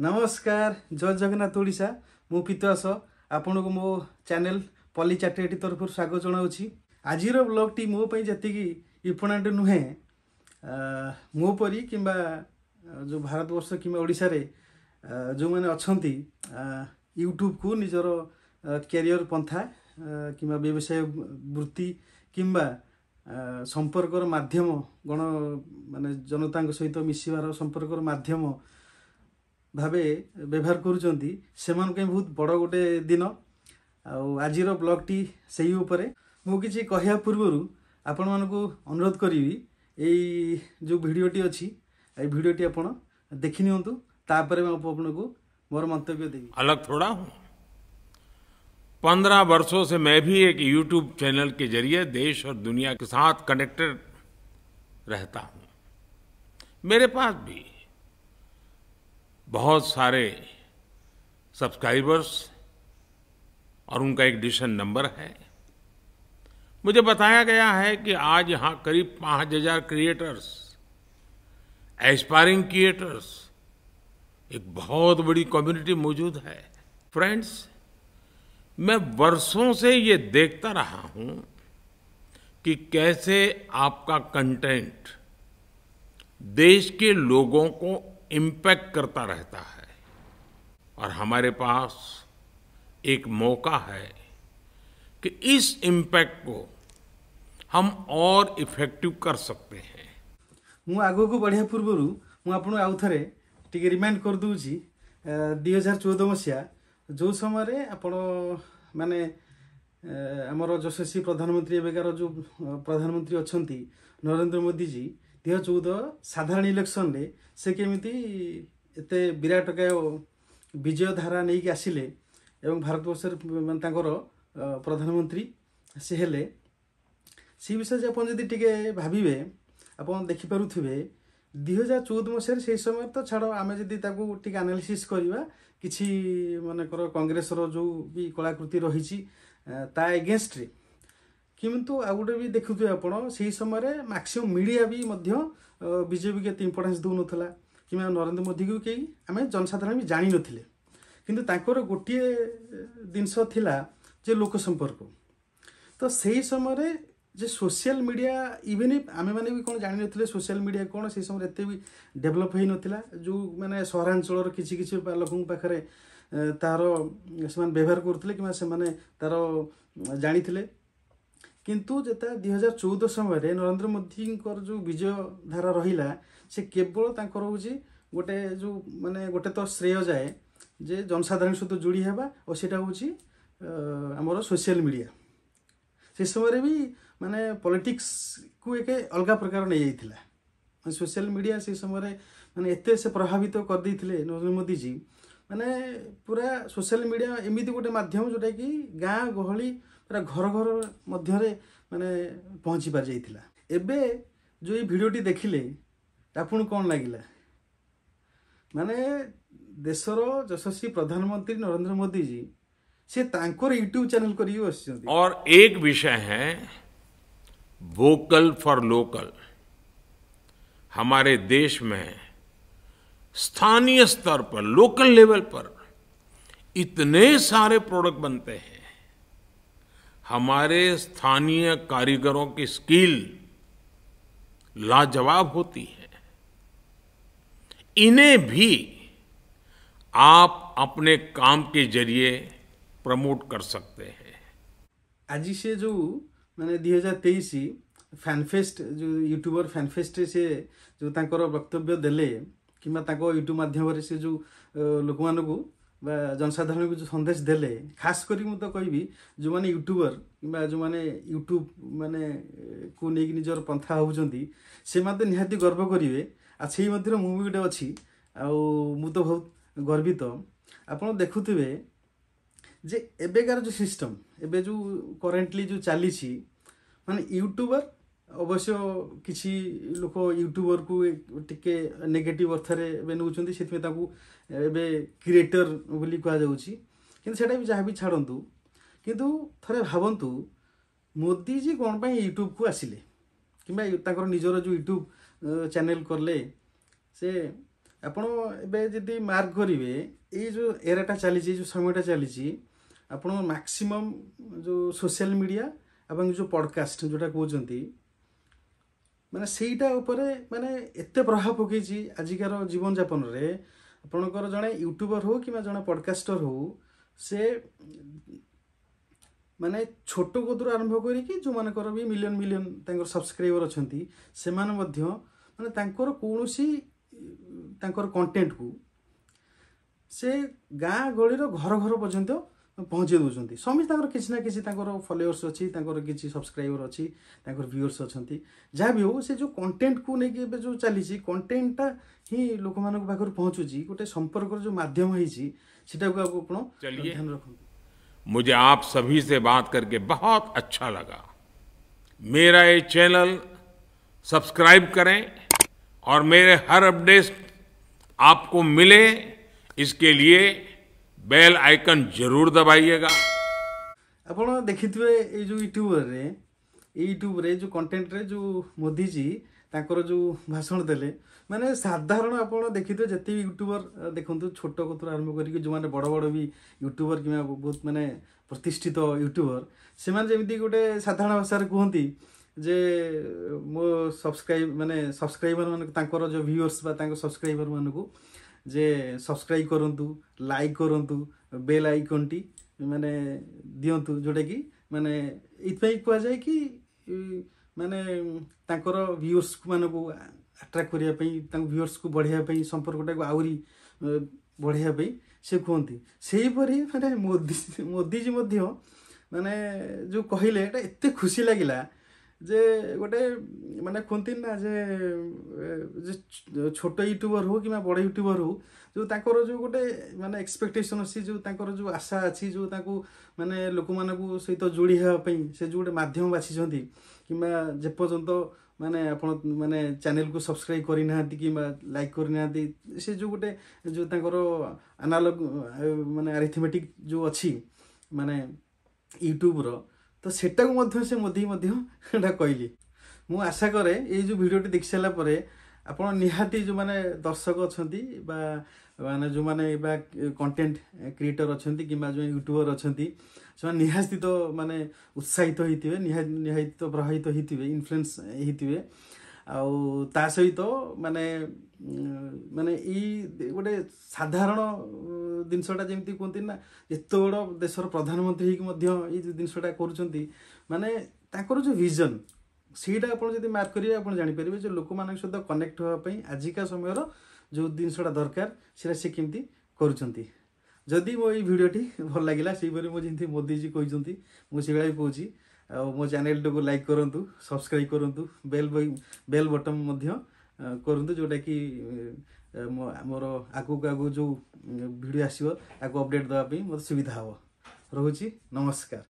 ନମସ୍କାର ଜୟ ଜଗନ୍ନାଥ ଓଡ଼ିଶା ମୁଁ ପିତୁଆସ ଆପଣଙ୍କୁ ମୋ ଚ୍ୟାନେଲ ପଲ୍ଲୀ ଚାଟ୍ରେଟି ତରଫରୁ ସ୍ୱାଗତ ଜଣାଉଛି ଆଜିର ବ୍ଲଗ୍ଟି ମୋ ପାଇଁ ଯେତିକି ଇମ୍ପୋର୍ଟାଣ୍ଟ ନୁହେଁ ମୋ ପରି କିମ୍ବା ଯେଉଁ ଭାରତବର୍ଷ କିମ୍ବା ଓଡ଼ିଶାରେ ଯେଉଁମାନେ ଅଛନ୍ତି ୟୁଟ୍ୟୁବକୁ ନିଜର କ୍ୟାରିୟର ପନ୍ଥା କିମ୍ବା ବ୍ୟବସାୟ ବୃତ୍ତି କିମ୍ବା ସମ୍ପର୍କର ମାଧ୍ୟମ ଗଣ ମାନେ ଜନତାଙ୍କ ସହିତ ମିଶିବାର ସମ୍ପର୍କର ମାଧ୍ୟମ भाव व्यवहार कर बहुत बड़ गोटे दिन आज ब्लग टी से मुझे कह पूर्व आपण मानक अनुरोध करी जो भिडटी अच्छी भिडटी आप देखी निपर मैं मोर मंतव्य दे अलग थोड़ा हूँ पंद्रह वर्षों से मैं भी एक यूट्यूब चैनल के जरिए देश और दुनिया के साथ कनेक्टेड रहता हूँ मेरे पास भी बहुत सारे सब्सक्राइबर्स और उनका एक डिशन नंबर है मुझे बताया गया है कि आज यहाँ करीब पाँच हजार क्रिएटर्स एस्पायरिंग क्रिएटर्स एक बहुत बड़ी कम्युनिटी मौजूद है फ्रेंड्स मैं वर्षों से ये देखता रहा हूँ कि कैसे आपका कंटेंट देश के लोगों को इम्पैक्ट करता रहता है और हमारे पास एक मौका है कि इस इम्पैक्ट को हम और इफेक्टिव कर सकते हैं मुझे को बढ़िया पूर्व मुझे आउ थे टी रिमाइंड कर दूसरी दुई हजार चौदह मसीहा जो समय आपने आमर यशस्वी प्रधानमंत्री एबकार जो प्रधानमंत्री अच्छा नरेन्द्र मोदी जी ଦୁଇ ଚଉଦ ସାଧାରଣ ଇଲେକ୍ସନରେ ସେ କେମିତି ଏତେ ବିରାଟକାୟ ବିଜୟ ଧାରା ନେଇକି ଆସିଲେ ଏବଂ ଭାରତବର୍ଷରେ ମାନେ ତାଙ୍କର ପ୍ରଧାନମନ୍ତ୍ରୀ ସେ ହେଲେ ସେ ବିଷୟରେ ଆପଣ ଯଦି ଟିକେ ଭାବିବେ ଆପଣ ଦେଖିପାରୁଥିବେ ଦୁଇହଜାର ଚଉଦ ମସିହାରେ ସେହି ସମୟରେ ତ ଛାଡ଼ ଆମେ ଯଦି ତାକୁ ଟିକେ ଆନାଲିସିସ୍ କରିବା କିଛି ମନେକର କଂଗ୍ରେସର ଯେଉଁ ବି କଳାକୃତି ରହିଛି ତା ଏଗେନଷ୍ଟରେ किंतु आ गोटे भी देखुए आपड़ समय मैक्सीम मीडिया भी बीजेपी के इंपोर्टेन्स दे ना कि नरेन्द्र मोदी को कहीं आम जनसाधारण भी जाणी ना कितु तर गोटे जिनस लोकसंपर्क तो से ही समय जे सोशल मीडिया इवेन आम मैंने भी कौन जाणी ना सोशल मीडिया कौन से समय एत भी डेभलप हो ना जो मैंने सहरांचल किसी किसी लोकों तार व्यवहार करते कि तार जाते କିନ୍ତୁ ଯେତେ ଦୁଇ ହଜାର ଚଉଦ ସମୟରେ ନରେନ୍ଦ୍ର ମୋଦିଙ୍କର ଯେଉଁ ବିଜୟ ଧାରା ରହିଲା ସେ କେବଳ ତାଙ୍କର ହେଉଛି ଗୋଟେ ଯେଉଁ ମାନେ ଗୋଟେ ତ ଶ୍ରେୟ ଯାଏ ଯେ ଜନସାଧାରଣ ସହିତ ଯୋଡ଼ି ହେବା ଓ ସେଇଟା ହେଉଛି ଆମର ସୋସିଆଲ୍ ମିଡ଼ିଆ ସେ ସମୟରେ ବି ମାନେ ପଲିଟିକ୍ସକୁ ଏକ ଅଲଗା ପ୍ରକାର ନେଇଯାଇଥିଲା ମାନେ ସୋସିଆଲ୍ ମିଡ଼ିଆ ସେ ସମୟରେ ମାନେ ଏତେ ସେ ପ୍ରଭାବିତ କରିଦେଇଥିଲେ ନରେନ୍ଦ୍ର ମୋଦିଜୀ ମାନେ ପୁରା ସୋସିଆଲ୍ ମିଡ଼ିଆ ଏମିତି ଗୋଟେ ମାଧ୍ୟମ ଯେଉଁଟାକି ଗାଁ ଗହଳି घर घर मध्य मानने पहुँची पार जा जो योटी देखिले आपण कौन लगला माने देशर जशस्वी प्रधानमंत्री नरेन्द्र मोदी जी से यूट्यूब चैनल कर और एक विषय है वोकल फॉर लोकल हमारे देश में स्थानीय स्तर पर लोकल लेवल पर इतने सारे प्रोडक्ट बनते हैं हमारे स्थानीय कारीगरों की स्किल लाजवाब होती है इन्हें भी आप अपने काम के जरिए प्रमोट कर सकते हैं आज से जो मैंने दुई हजार तेईस फैनफेस्ट जो यूट्यूबर फैनफेस्ट से जो तंकर वक्तव्य दे कि यूट्यूब मध्यम से जो लोक मानक বা জনসাধারণকে সন্দেশ দেলে খাস করি মু তো কবি যে ইউট্যুবর কিংবা যে ইউট্যুব মানে কু নিয়ে নিজের পন্থা হচ্ছেন সে মানে নিহতি গর্ব করবে আর সেই মধ্যে মু গোটে অছি আু তো বহুত গর্বিত আপনার দেখুবে যে এবেকার যে সিষ্টম এবে যে করেটলি যে চালিছি মানে ইউট্যুবর ଅବଶ୍ୟ କିଛି ଲୋକ ୟୁଟ୍ୟୁବରକୁ ଟିକେ ନେଗେଟିଭ୍ ଅର୍ଥରେ ଏବେ ନେଉଛନ୍ତି ସେଥିପାଇଁ ତାଙ୍କୁ ଏବେ କ୍ରିଏଟର ବୋଲି କୁହାଯାଉଛି କିନ୍ତୁ ସେଇଟା ବି ଯାହା ବି ଛାଡ଼ନ୍ତୁ କିନ୍ତୁ ଥରେ ଭାବନ୍ତୁ ମୋଦିଜୀ କ'ଣ ପାଇଁ ୟୁଟ୍ୟୁବକୁ ଆସିଲେ କିମ୍ବା ତାଙ୍କର ନିଜର ଯେଉଁ ୟୁଟ୍ୟୁବ୍ ଚ୍ୟାନେଲ୍ କଲେ ସେ ଆପଣ ଏବେ ଯଦି ମାର୍କ କରିବେ ଏଇ ଯେଉଁ ଏରାଟା ଚାଲିଛି ଯେଉଁ ସମୟଟା ଚାଲିଛି ଆପଣ ମ୍ୟାକ୍ସିମମ୍ ଯେଉଁ ସୋସିଆଲ ମିଡ଼ିଆ ଏବଂ ଯେଉଁ ପଡ଼କାଷ୍ଟ ଯେଉଁଟା କହୁଛନ୍ତି ମାନେ ସେଇଟା ଉପରେ ମାନେ ଏତେ ପ୍ରଭାବ ପକାଇଛି ଆଜିକାର ଜୀବନଯାପନରେ ଆପଣଙ୍କର ଜଣେ ୟୁଟ୍ୟୁବର ହଉ କିମ୍ବା ଜଣେ ପଡ଼କାଷ୍ଟର ହଉ ସେ ମାନେ ଛୋଟ କତୁରୁ ଆରମ୍ଭ କରିକି ଯେଉଁମାନଙ୍କର ବି ମିଲିୟନ୍ ମିଲିୟନ୍ ତାଙ୍କର ସବସ୍କ୍ରାଇବର୍ ଅଛନ୍ତି ସେମାନେ ମଧ୍ୟ ମାନେ ତାଙ୍କର କୌଣସି ତାଙ୍କର କଣ୍ଟେଣ୍ଟକୁ ସେ ଗାଁ ଗହଳିର ଘର ଘର ପର୍ଯ୍ୟନ୍ତ पहुँचे दूसरी समेत किसी ना कि फलोअर्स अच्छी किसी सब्सक्राइबर अच्छी भ्यूअर्स अच्छा जहाँ भी हो से जो कंटेन्ट को लेकिन जो चली कंटेन्टा ही लोक मेखर पहुँचुची गोटे संपर्क जो मध्यम होटा को आपको कौन ध्यान रख मुझे आप सभी से बात करके बहुत अच्छा लगा मेरा ये चैनल सब्सक्राइब करें और मेरे हर अपडेट्स आपको मिले इसके लिए बेल आइकन जरूर दबाइएगा ଆପଣ ଦେଖିଥିବେ ଏଇ ଯେଉଁ ୟୁଟ୍ୟୁବରେ ଏଇ ୟୁଟ୍ୟୁବରେ ଯେଉଁ କଣ୍ଟେଣ୍ଟରେ ଯେଉଁ ମୋଦିଜୀ ତାଙ୍କର ଯେଉଁ ଭାଷଣ ଦେଲେ ମାନେ ସାଧାରଣ ଆପଣ ଦେଖିଥିବେ ଯେତିକି ୟୁଟ୍ୟୁବର ଦେଖନ୍ତୁ ଛୋଟ କତୁରୁ ଆରମ୍ଭ କରିକି ଯେଉଁମାନେ ବଡ଼ ବଡ଼ ବି ୟୁଟ୍ୟୁବର କିମ୍ବା ବହୁତ ମାନେ ପ୍ରତିଷ୍ଠିତ ୟୁଟ୍ୟୁବର ସେମାନେ ଯେମିତି ଗୋଟେ ସାଧାରଣ ଭାଷାରେ କୁହନ୍ତି ଯେ ମୋ ସବସ୍କ୍ରାଇବ ମାନେ ସବସ୍କ୍ରାଇବର ମାନଙ୍କୁ ତାଙ୍କର ଯେଉଁ ଭିୟୁଅର୍ସ ବା ତାଙ୍କ ସବସ୍କ୍ରାଇବର ମାନଙ୍କୁ ଯେ ସବସ୍କ୍ରାଇବ୍ କରନ୍ତୁ ଲାଇକ୍ କରନ୍ତୁ ବେଲ୍ ଆଇକନ୍ଟି ମାନେ ଦିଅନ୍ତୁ ଯେଉଁଟାକି ମାନେ ଏଇଥିପାଇଁ କୁହାଯାଏ କି ମାନେ ତାଙ୍କର ମାନଙ୍କୁ ଆଟ୍ରାକ୍ଟ କରିବା ପାଇଁ ତାଙ୍କ ଭିୟୁଅର୍ସକୁ ବଢ଼େଇବା ପାଇଁ ସମ୍ପର୍କଟାକୁ ଆହୁରି ବଢ଼େଇବା ପାଇଁ ସେ କୁହନ୍ତି ସେହିପରି ମାନେ ମୋଦି ମୋଦିଜୀ ମଧ୍ୟ ମାନେ ଯେଉଁ କହିଲେ ଏଇଟା ଏତେ ଖୁସି ଲାଗିଲା ଯେ ଗୋଟେ ମାନେ କୁହନ୍ତି ନା ଯେ ଛୋଟ ୟୁଟ୍ୟୁବର ହଉ କିମ୍ବା ବଡ଼ ୟୁଟ୍ୟୁବର ହଉ ଯେଉଁ ତାଙ୍କର ଯେଉଁ ଗୋଟେ ମାନେ ଏକ୍ସପେକ୍ଟେସନ୍ ଅଛି ଯେଉଁ ତାଙ୍କର ଯେଉଁ ଆଶା ଅଛି ଯେଉଁ ତାଙ୍କୁ ମାନେ ଲୋକମାନଙ୍କୁ ସହିତ ଯୋଡ଼ି ହେବା ପାଇଁ ସେ ଯେଉଁ ଗୋଟେ ମାଧ୍ୟମ ବାଛିଛନ୍ତି କିମ୍ବା ଯେପର୍ଯ୍ୟନ୍ତ ମାନେ ଆପଣ ମାନେ ଚ୍ୟାନେଲକୁ ସବସ୍କ୍ରାଇବ୍ କରିନାହାନ୍ତି କିମ୍ବା ଲାଇକ୍ କରିନାହାନ୍ତି ସେ ଯେଉଁ ଗୋଟେ ଯେଉଁ ତାଙ୍କର ଆନାଲଗ ମାନେ ଆରିଥମେଟିକ୍ ଯେଉଁ ଅଛି ମାନେ ୟୁଟ୍ୟୁବର ତ ସେଟାକୁ ମଧ୍ୟ ସେ ମୋଦି ମଧ୍ୟ ଏଇଟା କହିଲି ମୁଁ ଆଶା କରେ ଏଇ ଯେଉଁ ଭିଡ଼ିଓଟି ଦେଖିସାରିଲା ପରେ ଆପଣ ନିହାତି ଯେଉଁମାନେ ଦର୍ଶକ ଅଛନ୍ତି ବା ମାନେ ଯେଉଁମାନେ ବା କଣ୍ଟେଣ୍ଟ କ୍ରିଏଟର ଅଛନ୍ତି କିମ୍ବା ଯେଉଁ ୟୁଟ୍ୟୁବର ଅଛନ୍ତି ସେମାନେ ନିହାତି ତ ମାନେ ଉତ୍ସାହିତ ହେଇଥିବେ ନିହାତି ନିହାତି ତ ପ୍ରଭାବିତ ହେଇଥିବେ ଇନଫ୍ଲୁଏନ୍ସ ହେଇଥିବେ ଆଉ ତା ସହିତ ମାନେ ମାନେ ଏଇ ଗୋଟେ ସାଧାରଣ ଜିନିଷଟା ଯେମିତି କୁହନ୍ତି ନା ଏତେ ବଡ଼ ଦେଶର ପ୍ରଧାନମନ୍ତ୍ରୀ ହେଇକି ମଧ୍ୟ ଏଇ ଯେଉଁ ଜିନିଷଟା କରୁଛନ୍ତି ମାନେ ତାଙ୍କର ଯେଉଁ ଭିଜନ୍ ସେଇଟା ଆପଣ ଯଦି ମାର୍କ କରିବେ ଆପଣ ଜାଣିପାରିବେ ଯେ ଲୋକମାନଙ୍କ ସହିତ କନେକ୍ଟ ହେବା ପାଇଁ ଆଜିକା ସମୟର ଯେଉଁ ଜିନିଷଟା ଦରକାର ସେଇଟା ସେ କେମିତି କରୁଛନ୍ତି ଯଦି ମୋ ଏଇ ଭିଡ଼ିଓଟି ଭଲ ଲାଗିଲା ସେହିପରି ମୁଁ ଯେମିତି ମୋଦିଜୀ କହିଛନ୍ତି ମୁଁ ସେଇଭଳିଆ ବି କହୁଛି ଆଉ ମୋ ଚ୍ୟାନେଲ୍ଟିକୁ ଲାଇକ୍ କରନ୍ତୁ ସବସ୍କ୍ରାଇବ୍ କରନ୍ତୁ ବେଲ୍ ବେଲ୍ ବଟନ୍ ମଧ୍ୟ କରନ୍ତୁ ଯେଉଁଟାକି ମୋର ଆଗକୁ ଆଗକୁ ଯେଉଁ ଭିଡ଼ିଓ ଆସିବ ତାକୁ ଅପଡ଼େଟ୍ ଦେବା ପାଇଁ ମୋତେ ସୁବିଧା ହେବ ରହୁଛି ନମସ୍କାର